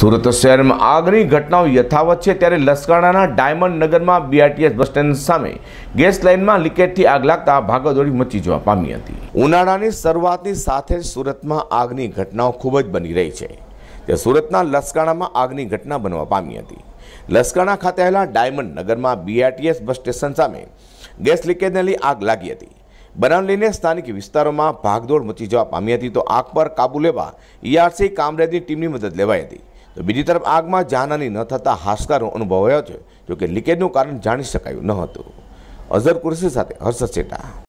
સુરત શહેરમાં આગની ઘટનાઓ યથાવત છે ત્યારે લસકાણાના ડાયમંડ નગરમાં બીઆરટીએસ બસ સ્ટેન્ડ સામે ગેસ લાઇનમાં લીકેજથી આગ લાગતા ભાગોદોડી મચી જવા પામી હતી ઉનાળાની શરૂઆતની સાથે જ સુરતમાં આગની ઘટનાઓ ખૂબ જ બની રહી છે તે સુરતના લસકાણામાં આગની ઘટના બનવા પામી હતી લસકાણા ખાતે આવેલા ડાયમંડ નગરમાં બીઆરટીએસ બસ સ્ટેશન સામે ગેસ લીકેજને લઈ આગ લાગી હતી બનાવ લઈને સ્થાનિક વિસ્તારોમાં ભાગદોડ મચી જવા પામી હતી તો આગ પર કાબુ લેવા ઈઆરસી e કામરેજની ટીમની મદદ લેવાઈ હતી તો બીજી તરફ આગમાં જાનહાની ન થતાં હાશકારો અનુભવાયો છે જોકે લીકેજનું કારણ જાણી શકાયું ન હતું અઝર કુરશી સાથે હર્ષદ શેટા